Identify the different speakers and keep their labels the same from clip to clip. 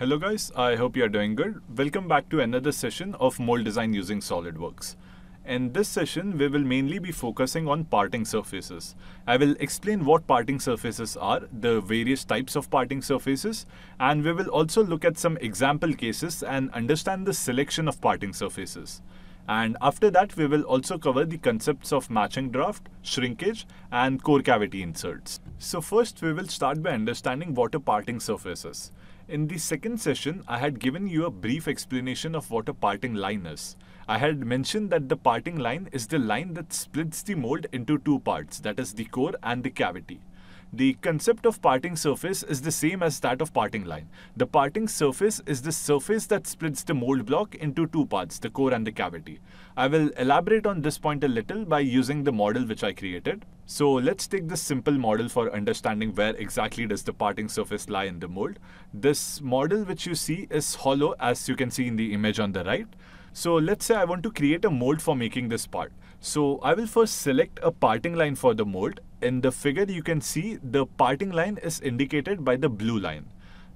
Speaker 1: Hello guys, I hope you are doing good. Welcome back to another session of mold design using SOLIDWORKS. In this session, we will mainly be focusing on parting surfaces. I will explain what parting surfaces are, the various types of parting surfaces, and we will also look at some example cases and understand the selection of parting surfaces. And after that, we will also cover the concepts of matching draft, shrinkage, and core cavity inserts. So first, we will start by understanding what a parting surface is. In the second session, I had given you a brief explanation of what a parting line is. I had mentioned that the parting line is the line that splits the mold into two parts, that is the core and the cavity. The concept of parting surface is the same as that of parting line. The parting surface is the surface that splits the mold block into two parts, the core and the cavity. I will elaborate on this point a little by using the model which I created. So let's take this simple model for understanding where exactly does the parting surface lie in the mold. This model which you see is hollow as you can see in the image on the right. So let's say I want to create a mold for making this part. So I will first select a parting line for the mold. In the figure you can see the parting line is indicated by the blue line.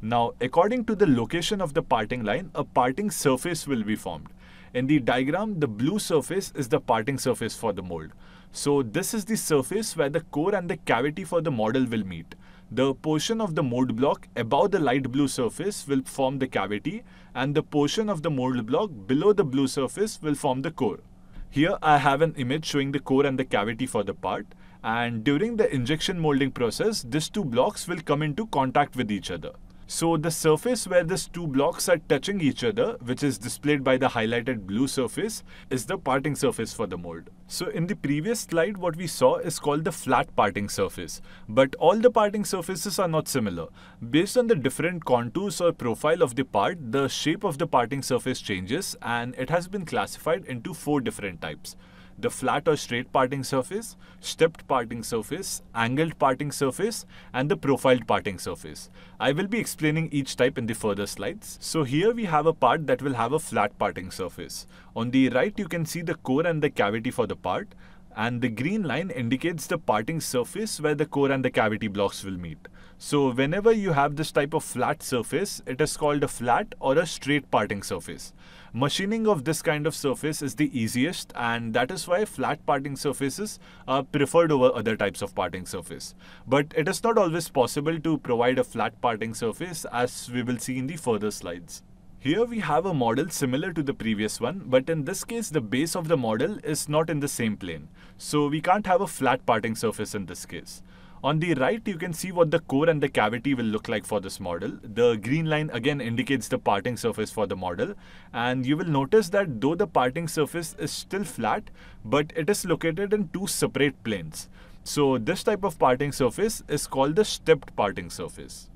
Speaker 1: Now according to the location of the parting line, a parting surface will be formed. In the diagram, the blue surface is the parting surface for the mold. So this is the surface where the core and the cavity for the model will meet. The portion of the mold block above the light blue surface will form the cavity and the portion of the mold block below the blue surface will form the core. Here I have an image showing the core and the cavity for the part and during the injection molding process, these two blocks will come into contact with each other. So the surface where these two blocks are touching each other, which is displayed by the highlighted blue surface, is the parting surface for the mold. So in the previous slide, what we saw is called the flat parting surface. But all the parting surfaces are not similar. Based on the different contours or profile of the part, the shape of the parting surface changes and it has been classified into four different types the flat or straight parting surface, stepped parting surface, angled parting surface, and the profiled parting surface. I will be explaining each type in the further slides. So here we have a part that will have a flat parting surface. On the right, you can see the core and the cavity for the part, and the green line indicates the parting surface where the core and the cavity blocks will meet. So whenever you have this type of flat surface, it is called a flat or a straight parting surface. Machining of this kind of surface is the easiest and that is why flat parting surfaces are preferred over other types of parting surface. But it is not always possible to provide a flat parting surface as we will see in the further slides. Here we have a model similar to the previous one, but in this case the base of the model is not in the same plane. So we can't have a flat parting surface in this case. On the right, you can see what the core and the cavity will look like for this model. The green line again indicates the parting surface for the model. And you will notice that though the parting surface is still flat, but it is located in two separate planes. So this type of parting surface is called the stepped parting surface.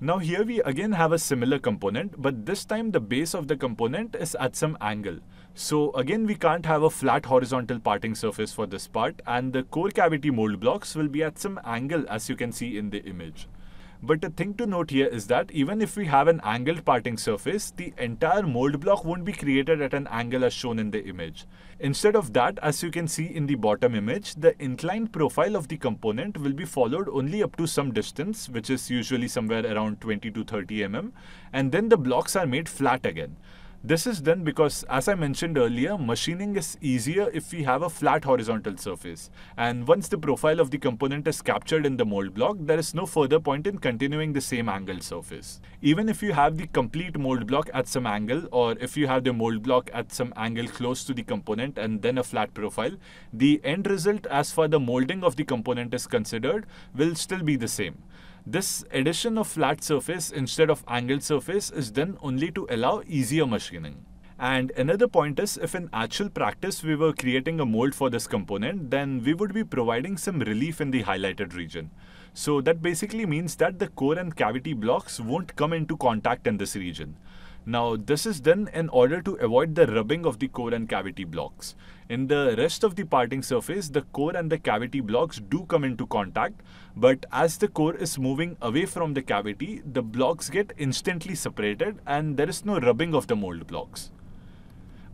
Speaker 1: Now here we again have a similar component, but this time the base of the component is at some angle. So again, we can't have a flat horizontal parting surface for this part and the core cavity mold blocks will be at some angle as you can see in the image. But the thing to note here is that even if we have an angled parting surface, the entire mold block won't be created at an angle as shown in the image. Instead of that, as you can see in the bottom image, the inclined profile of the component will be followed only up to some distance, which is usually somewhere around 20 to 30 mm, and then the blocks are made flat again. This is done because, as I mentioned earlier, machining is easier if we have a flat horizontal surface. And once the profile of the component is captured in the mold block, there is no further point in continuing the same angled surface. Even if you have the complete mold block at some angle, or if you have the mold block at some angle close to the component and then a flat profile, the end result as far the molding of the component is considered will still be the same. This addition of flat surface instead of angled surface is done only to allow easier machining. And another point is if in actual practice we were creating a mold for this component, then we would be providing some relief in the highlighted region. So that basically means that the core and cavity blocks won't come into contact in this region. Now this is done in order to avoid the rubbing of the core and cavity blocks. In the rest of the parting surface, the core and the cavity blocks do come into contact, but as the core is moving away from the cavity, the blocks get instantly separated and there is no rubbing of the mold blocks.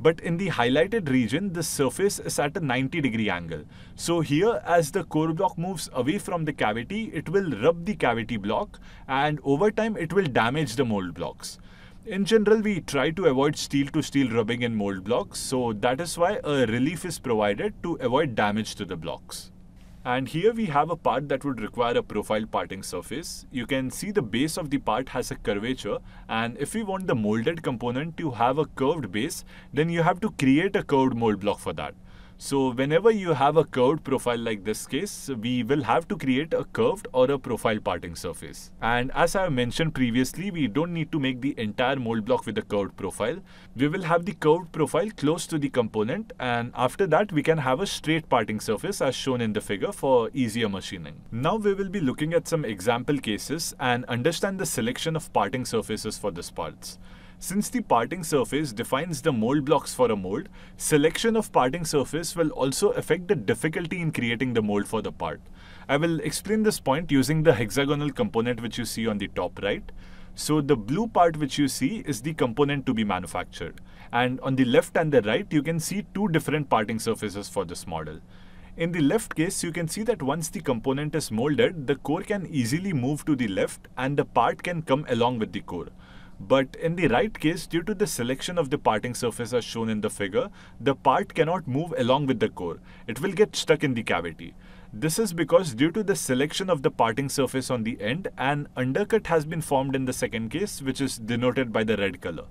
Speaker 1: But in the highlighted region, the surface is at a 90 degree angle. So here, as the core block moves away from the cavity, it will rub the cavity block and over time it will damage the mold blocks. In general, we try to avoid steel to steel rubbing in mold blocks, so that is why a relief is provided to avoid damage to the blocks. And here we have a part that would require a profile parting surface. You can see the base of the part has a curvature and if we want the molded component to have a curved base, then you have to create a curved mold block for that. So whenever you have a curved profile like this case, we will have to create a curved or a profile parting surface. And as I mentioned previously, we don't need to make the entire mold block with a curved profile. We will have the curved profile close to the component and after that we can have a straight parting surface as shown in the figure for easier machining. Now we will be looking at some example cases and understand the selection of parting surfaces for these parts. Since the parting surface defines the mold blocks for a mold, selection of parting surface will also affect the difficulty in creating the mold for the part. I will explain this point using the hexagonal component which you see on the top right. So the blue part which you see is the component to be manufactured. And on the left and the right, you can see two different parting surfaces for this model. In the left case, you can see that once the component is molded, the core can easily move to the left and the part can come along with the core. But in the right case, due to the selection of the parting surface as shown in the figure, the part cannot move along with the core. It will get stuck in the cavity. This is because due to the selection of the parting surface on the end, an undercut has been formed in the second case, which is denoted by the red color.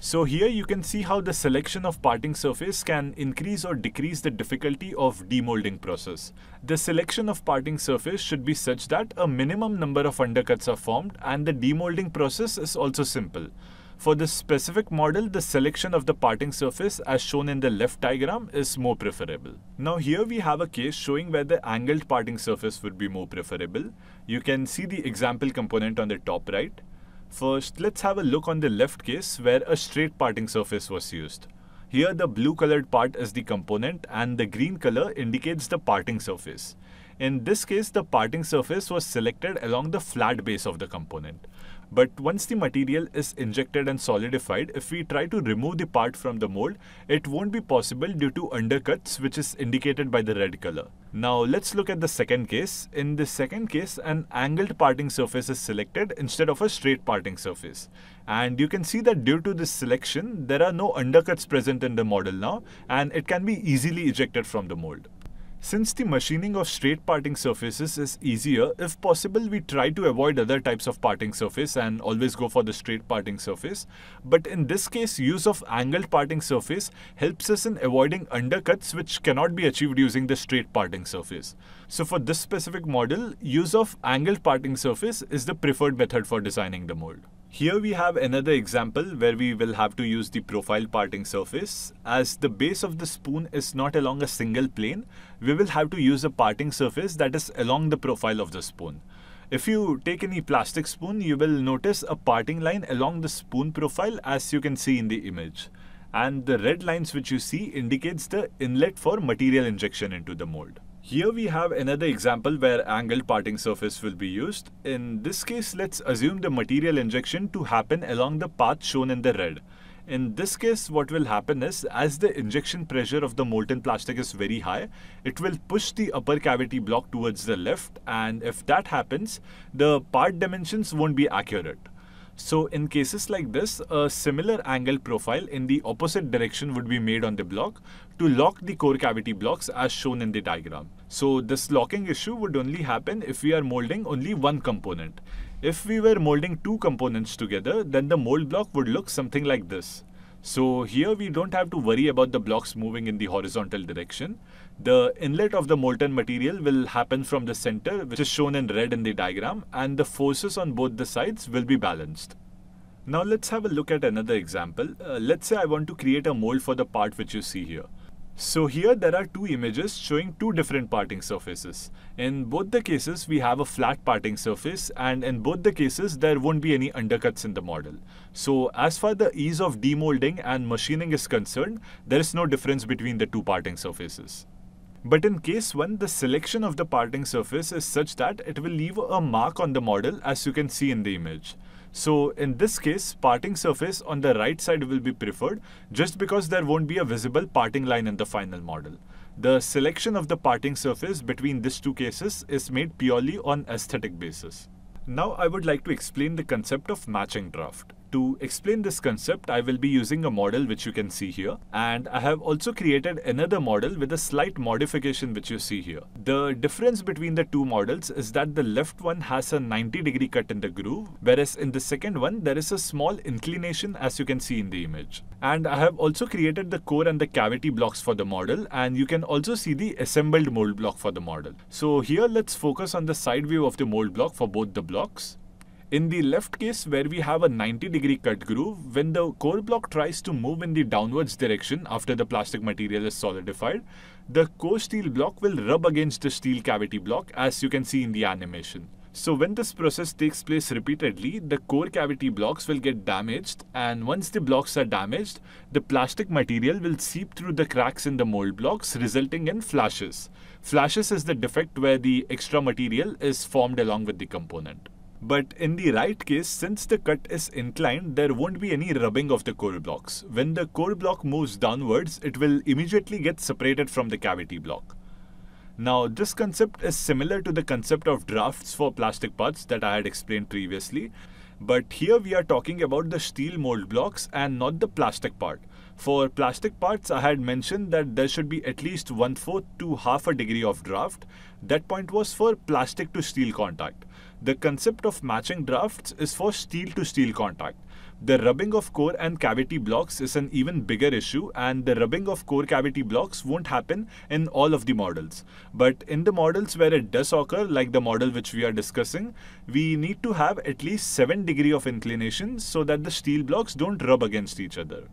Speaker 1: So here you can see how the selection of parting surface can increase or decrease the difficulty of demolding process. The selection of parting surface should be such that a minimum number of undercuts are formed and the demolding process is also simple. For this specific model, the selection of the parting surface as shown in the left diagram is more preferable. Now here we have a case showing where the angled parting surface would be more preferable. You can see the example component on the top right. First, let's have a look on the left case where a straight parting surface was used. Here the blue colored part is the component and the green color indicates the parting surface. In this case, the parting surface was selected along the flat base of the component. But once the material is injected and solidified, if we try to remove the part from the mold, it won't be possible due to undercuts which is indicated by the red color. Now let's look at the second case. In the second case, an angled parting surface is selected instead of a straight parting surface. And you can see that due to this selection, there are no undercuts present in the model now and it can be easily ejected from the mold. Since the machining of straight parting surfaces is easier, if possible we try to avoid other types of parting surface and always go for the straight parting surface. But in this case, use of angled parting surface helps us in avoiding undercuts which cannot be achieved using the straight parting surface. So for this specific model, use of angled parting surface is the preferred method for designing the mold. Here we have another example where we will have to use the profile parting surface. As the base of the spoon is not along a single plane, we will have to use a parting surface that is along the profile of the spoon. If you take any plastic spoon, you will notice a parting line along the spoon profile as you can see in the image. And the red lines which you see indicates the inlet for material injection into the mold. Here we have another example where angled parting surface will be used. In this case, let's assume the material injection to happen along the path shown in the red. In this case, what will happen is, as the injection pressure of the molten plastic is very high, it will push the upper cavity block towards the left and if that happens, the part dimensions won't be accurate. So in cases like this, a similar angle profile in the opposite direction would be made on the block to lock the core cavity blocks as shown in the diagram. So this locking issue would only happen if we are molding only one component. If we were molding two components together, then the mold block would look something like this. So here we don't have to worry about the blocks moving in the horizontal direction. The inlet of the molten material will happen from the center, which is shown in red in the diagram, and the forces on both the sides will be balanced. Now let's have a look at another example. Uh, let's say I want to create a mold for the part which you see here. So here there are two images showing two different parting surfaces. In both the cases, we have a flat parting surface and in both the cases, there won't be any undercuts in the model. So as far the ease of demolding and machining is concerned, there is no difference between the two parting surfaces. But in case 1, the selection of the parting surface is such that it will leave a mark on the model as you can see in the image. So in this case, parting surface on the right side will be preferred just because there won't be a visible parting line in the final model. The selection of the parting surface between these two cases is made purely on aesthetic basis. Now I would like to explain the concept of matching draft. To explain this concept, I will be using a model which you can see here. And I have also created another model with a slight modification which you see here. The difference between the two models is that the left one has a 90 degree cut in the groove, whereas in the second one, there is a small inclination as you can see in the image. And I have also created the core and the cavity blocks for the model. And you can also see the assembled mold block for the model. So here let's focus on the side view of the mold block for both the blocks. In the left case where we have a 90 degree cut groove, when the core block tries to move in the downwards direction after the plastic material is solidified, the core steel block will rub against the steel cavity block as you can see in the animation. So when this process takes place repeatedly, the core cavity blocks will get damaged and once the blocks are damaged, the plastic material will seep through the cracks in the mold blocks resulting in flashes. Flashes is the defect where the extra material is formed along with the component. But in the right case, since the cut is inclined, there won't be any rubbing of the core blocks. When the core block moves downwards, it will immediately get separated from the cavity block. Now, this concept is similar to the concept of drafts for plastic parts that I had explained previously. But here we are talking about the steel mold blocks and not the plastic part. For plastic parts, I had mentioned that there should be at least one-fourth to half a degree of draft. That point was for plastic to steel contact. The concept of matching drafts is for steel-to-steel contact. The rubbing of core and cavity blocks is an even bigger issue and the rubbing of core cavity blocks won't happen in all of the models. But in the models where it does occur, like the model which we are discussing, we need to have at least 7 degree of inclination so that the steel blocks don't rub against each other.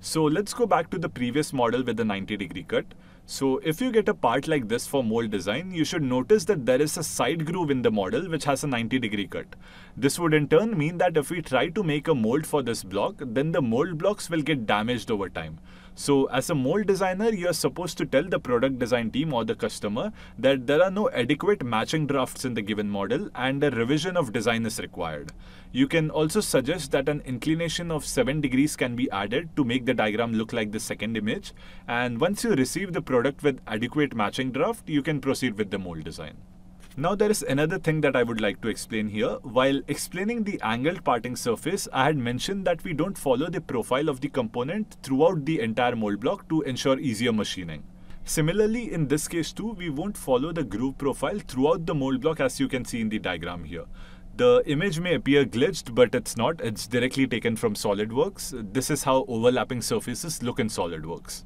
Speaker 1: So let's go back to the previous model with the 90 degree cut. So if you get a part like this for mold design, you should notice that there is a side groove in the model which has a 90 degree cut. This would in turn mean that if we try to make a mold for this block, then the mold blocks will get damaged over time. So as a mold designer, you're supposed to tell the product design team or the customer that there are no adequate matching drafts in the given model and a revision of design is required. You can also suggest that an inclination of 7 degrees can be added to make the diagram look like the second image. And once you receive the product with adequate matching draft, you can proceed with the mold design. Now there is another thing that I would like to explain here. While explaining the angled parting surface, I had mentioned that we don't follow the profile of the component throughout the entire mold block to ensure easier machining. Similarly, in this case too, we won't follow the groove profile throughout the mold block as you can see in the diagram here. The image may appear glitched, but it's not. It's directly taken from SolidWorks. This is how overlapping surfaces look in SolidWorks.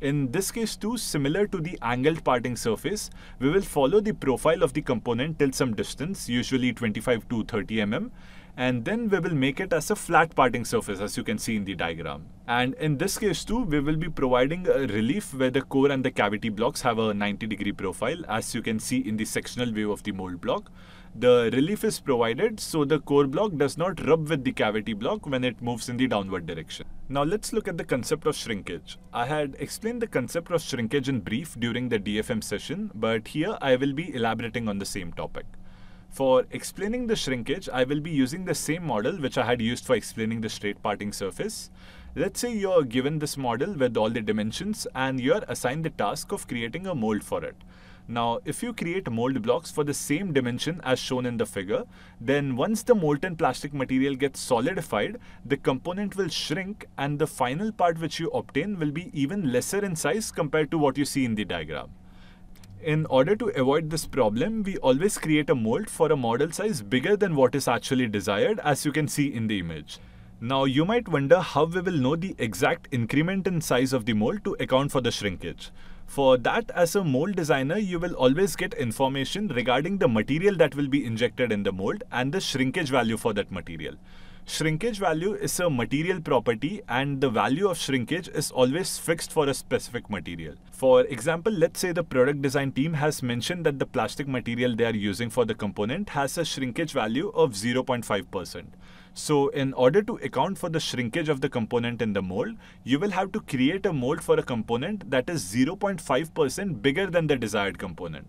Speaker 1: In this case too, similar to the angled parting surface, we will follow the profile of the component till some distance, usually 25 to 30 mm, and then we will make it as a flat parting surface as you can see in the diagram. And in this case too, we will be providing a relief where the core and the cavity blocks have a 90 degree profile as you can see in the sectional view of the mold block the relief is provided so the core block does not rub with the cavity block when it moves in the downward direction. Now let's look at the concept of shrinkage. I had explained the concept of shrinkage in brief during the DFM session, but here I will be elaborating on the same topic. For explaining the shrinkage, I will be using the same model which I had used for explaining the straight parting surface. Let's say you're given this model with all the dimensions and you're assigned the task of creating a mold for it. Now, if you create mold blocks for the same dimension as shown in the figure, then once the molten plastic material gets solidified, the component will shrink and the final part which you obtain will be even lesser in size compared to what you see in the diagram. In order to avoid this problem, we always create a mold for a model size bigger than what is actually desired as you can see in the image. Now you might wonder how we will know the exact increment in size of the mold to account for the shrinkage. For that, as a mold designer, you will always get information regarding the material that will be injected in the mold and the shrinkage value for that material. Shrinkage value is a material property and the value of shrinkage is always fixed for a specific material. For example, let's say the product design team has mentioned that the plastic material they are using for the component has a shrinkage value of 0.5%. So in order to account for the shrinkage of the component in the mold, you will have to create a mold for a component that is 0.5% bigger than the desired component.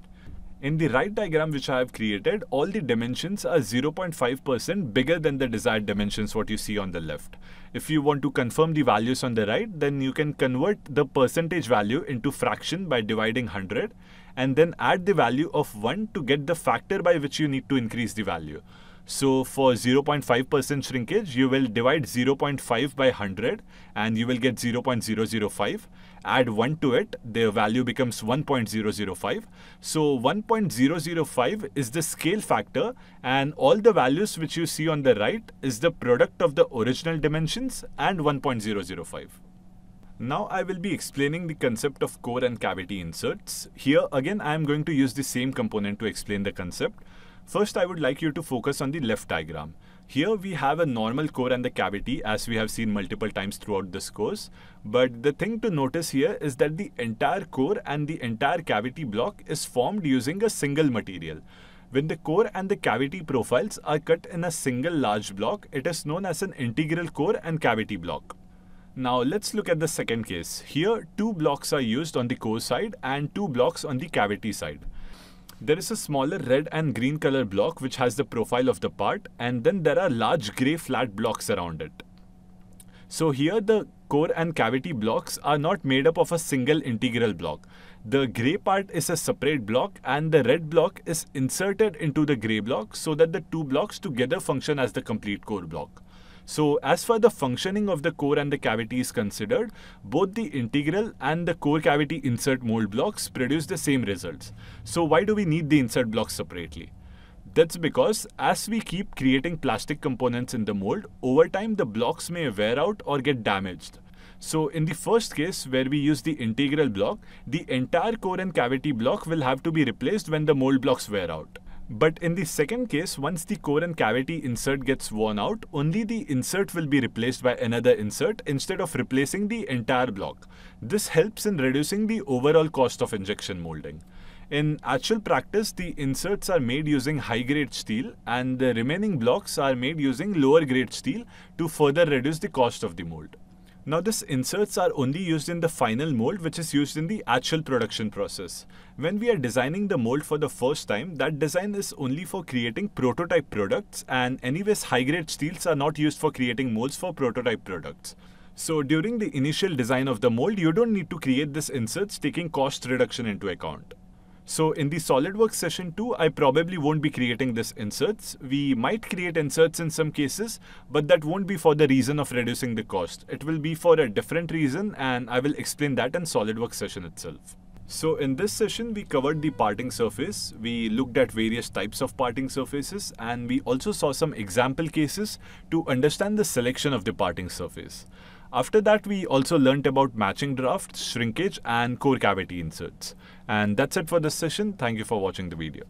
Speaker 1: In the right diagram which I have created, all the dimensions are 0.5% bigger than the desired dimensions what you see on the left. If you want to confirm the values on the right, then you can convert the percentage value into fraction by dividing 100 and then add the value of 1 to get the factor by which you need to increase the value. So for 0.5% shrinkage, you will divide 0.5 by 100 and you will get 0.005. Add 1 to it, the value becomes 1.005. So 1.005 is the scale factor and all the values which you see on the right is the product of the original dimensions and 1.005. Now I will be explaining the concept of core and cavity inserts. Here again I am going to use the same component to explain the concept. First, I would like you to focus on the left diagram. Here we have a normal core and the cavity as we have seen multiple times throughout this course. But the thing to notice here is that the entire core and the entire cavity block is formed using a single material. When the core and the cavity profiles are cut in a single large block, it is known as an integral core and cavity block. Now let's look at the second case. Here, two blocks are used on the core side and two blocks on the cavity side. There is a smaller red and green color block which has the profile of the part and then there are large grey flat blocks around it. So here the core and cavity blocks are not made up of a single integral block. The grey part is a separate block and the red block is inserted into the grey block so that the two blocks together function as the complete core block. So as far the functioning of the core and the cavity is considered, both the integral and the core cavity insert mold blocks produce the same results. So why do we need the insert blocks separately? That's because as we keep creating plastic components in the mold, over time the blocks may wear out or get damaged. So in the first case where we use the integral block, the entire core and cavity block will have to be replaced when the mold blocks wear out. But in the second case, once the core and cavity insert gets worn out, only the insert will be replaced by another insert instead of replacing the entire block. This helps in reducing the overall cost of injection molding. In actual practice, the inserts are made using high-grade steel and the remaining blocks are made using lower-grade steel to further reduce the cost of the mold. Now these inserts are only used in the final mold which is used in the actual production process. When we are designing the mold for the first time, that design is only for creating prototype products and anyways high-grade steels are not used for creating molds for prototype products. So during the initial design of the mold, you don't need to create these inserts taking cost reduction into account. So in the SOLIDWORKS session 2, I probably won't be creating this inserts. We might create inserts in some cases, but that won't be for the reason of reducing the cost. It will be for a different reason and I will explain that in SOLIDWORKS session itself. So in this session, we covered the parting surface, we looked at various types of parting surfaces and we also saw some example cases to understand the selection of the parting surface. After that, we also learnt about matching drafts, shrinkage, and core cavity inserts. And that's it for this session. Thank you for watching the video.